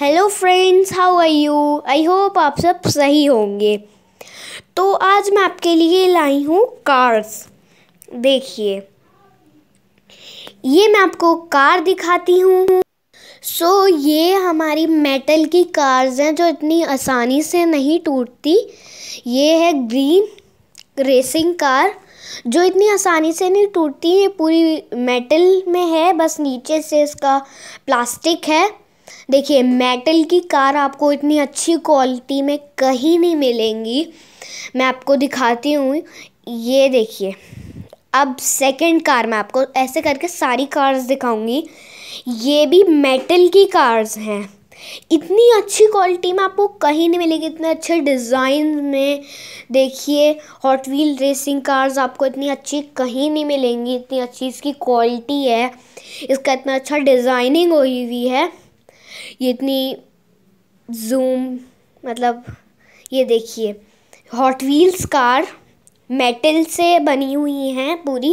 hello friends how are you I hope आप सब सही होंगे तो आज मैं आपके लिए लाई हूँ कार्स देखिए ये मैं आपको कार दिखाती हूँ सो so, ये हमारी मेटल की कार्स हैं जो इतनी आसानी से नहीं टूटती ये है ग्रीन रेसिंग कार जो इतनी आसानी से नहीं टूटती ये पूरी मेटल में है बस नीचे से इसका प्लास्टिक है देखिए मेटल की कार आपको इतनी अच्छी क्वालिटी में कहीं नहीं मिलेंगी मैं आपको दिखाती हूँ ये देखिए अब सेकंड कार मैं आपको ऐसे करके सारी कार्स दिखाऊंगी ये भी मेटल की कार्स हैं इतनी अच्छी क्वालिटी में आपको कहीं नहीं मिलेगी इतने अच्छे डिज़ाइन में देखिए हॉट व्हील रेसिंग कार्स आपको इतनी अच्छी कहीं नहीं मिलेंगी इतनी अच्छी इसकी क्वालिटी है इसका इतना अच्छा डिज़ाइनिंग हुई हुई है ये इतनी जूम मतलब ये देखिए हॉट व्हील्स कार मेटल से बनी हुई हैं पूरी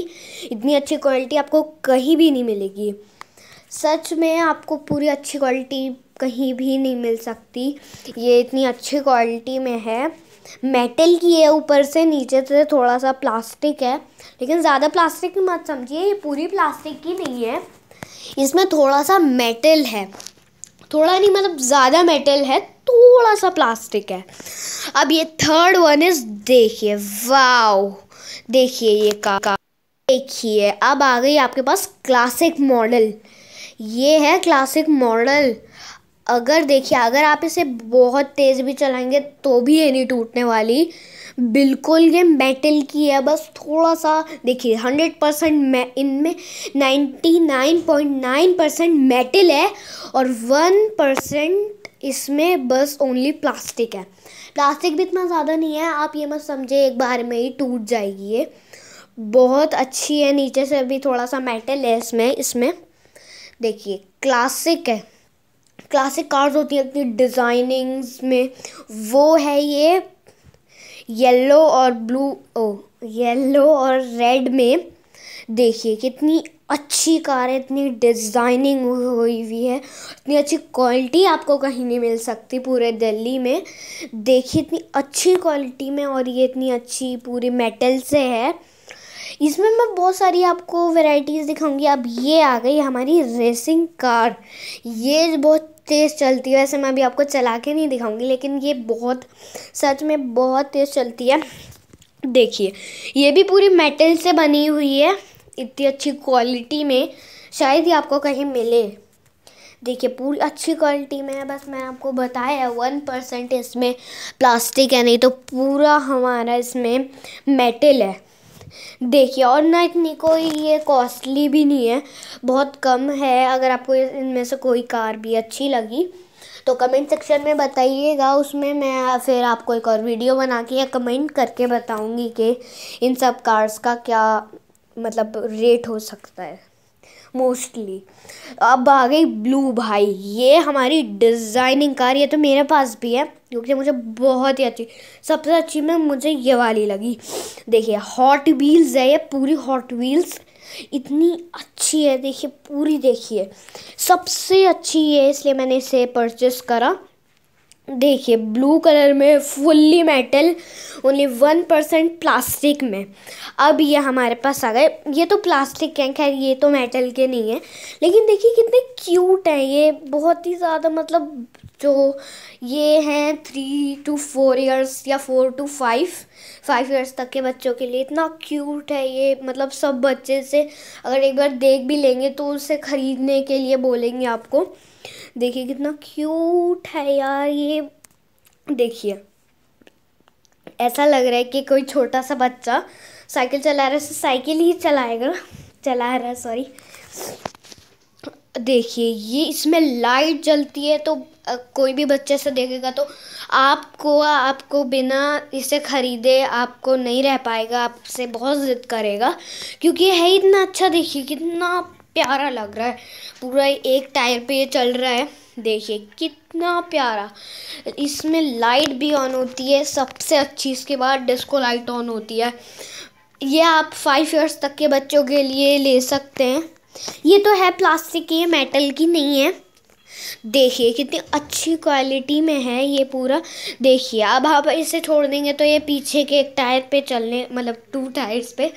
इतनी अच्छी क्वालिटी आपको कहीं भी नहीं मिलेगी सच में आपको पूरी अच्छी क्वालिटी कहीं भी नहीं मिल सकती ये इतनी अच्छी क्वालिटी में है मेटल की है ऊपर से नीचे से थोड़ा सा प्लास्टिक है लेकिन ज़्यादा प्लास्टिक मत समझिए ये पूरी प्लास्टिक की नहीं है इसमें थोड़ा सा मेटल है थोड़ा नहीं मतलब ज़्यादा मेटल है थोड़ा सा प्लास्टिक है अब ये थर्ड वन इज देखिए वाओ देखिए ये का, का देखिए अब आ गई आपके पास क्लासिक मॉडल ये है क्लासिक मॉडल अगर देखिए अगर आप इसे बहुत तेज़ भी चलाएंगे तो भी ये नहीं टूटने वाली बिल्कुल ये मेटल की है बस थोड़ा सा देखिए हंड्रेड परसेंट मै इनमें ninety nine point nine percent metal है और वन परसेंट इसमें बस ओनली प्लास्टिक है प्लास्टिक भी इतना ज़्यादा नहीं है आप ये मत समझे एक बार में ही टूट जाएगी ये बहुत अच्छी है नीचे से भी थोड़ा सा मेटल है इसमें इसमें देखिए क्लासिक है क्लासिक कार्स होती हैं अपनी डिज़ाइनिंग्स में वो है ये येलो और ब्लू ओ येलो और रेड में देखिए कितनी अच्छी कार है इतनी डिज़ाइनिंग हुई हुई है इतनी अच्छी क्वालिटी आपको कहीं नहीं मिल सकती पूरे दिल्ली में देखिए इतनी अच्छी क्वालिटी में और ये इतनी अच्छी पूरी मेटल से है इसमें मैं बहुत सारी आपको वेराइटीज़ दिखाऊंगी अब ये आ गई हमारी रेसिंग कार ये बहुत तेज़ चलती है वैसे मैं अभी आपको चला के नहीं दिखाऊंगी लेकिन ये बहुत सच में बहुत तेज़ चलती है देखिए ये भी पूरी मेटल से बनी हुई है इतनी अच्छी क्वालिटी में शायद ही आपको कहीं मिले देखिए पूरी अच्छी क्वालिटी में है बस मैंने आपको बताया वन परसेंट इसमें प्लास्टिक है नहीं तो पूरा हमारा इसमें मेटल है देखिए और ना इतनी कोई ये कॉस्टली भी नहीं है बहुत कम है अगर आपको इनमें से कोई कार भी अच्छी लगी तो कमेंट सेक्शन में बताइएगा उसमें मैं फिर आपको एक और वीडियो बना के या कमेंट करके बताऊंगी कि इन सब कार्स का क्या मतलब रेट हो सकता है मोस्टली अब आ गई ब्लू भाई ये हमारी डिज़ाइनिंग कार ये तो मेरे पास भी है जो कि मुझे बहुत ही अच्छी सबसे अच्छी में मुझे ये वाली लगी देखिए हॉट व्हील्स है ये पूरी हॉट व्हील्स इतनी अच्छी है देखिए पूरी देखिए सबसे अच्छी है इसलिए मैंने इसे परचेस करा देखिए ब्लू कलर में fully metal only one percent plastic में अब ये हमारे पास आ गए ये तो प्लास्टिक के हैं खैर ये तो मेटल के नहीं है लेकिन देखिए कितने क्यूट हैं ये बहुत ही ज़्यादा मतलब जो तो ये हैं थ्री टू फोर इयर्स या four to five five years तक के बच्चों के लिए इतना क्यूट है ये मतलब सब बच्चे से अगर एक बार देख भी लेंगे तो उसे ख़रीदने के लिए बोलेंगे आपको देखिए कितना क्यूट है यार ये देखिए ऐसा लग रहा है कि कोई छोटा सा बच्चा साइकिल चला रहा है साइकिल ही चलाएगा चला रहा है सॉरी देखिए ये इसमें लाइट जलती है तो कोई भी बच्चे से देखेगा तो आपको आपको बिना इसे ख़रीदे आपको नहीं रह पाएगा आपसे बहुत ज़िद करेगा क्योंकि है इतना अच्छा देखिए कितना प्यारा लग रहा है पूरा एक टायर पे ये चल रहा है देखिए कितना प्यारा इसमें लाइट भी ऑन होती है सबसे अच्छी इसके बाद डिस्को लाइट ऑन होती है ये आप फाइव ईयर्स तक के बच्चों के लिए ले सकते हैं ये तो है प्लास्टिक की है मेटल की नहीं है देखिए कितनी अच्छी क्वालिटी में है ये पूरा देखिए अब आप इसे छोड़ देंगे तो ये पीछे के एक टायर पे चलने मतलब टू टायर्स पे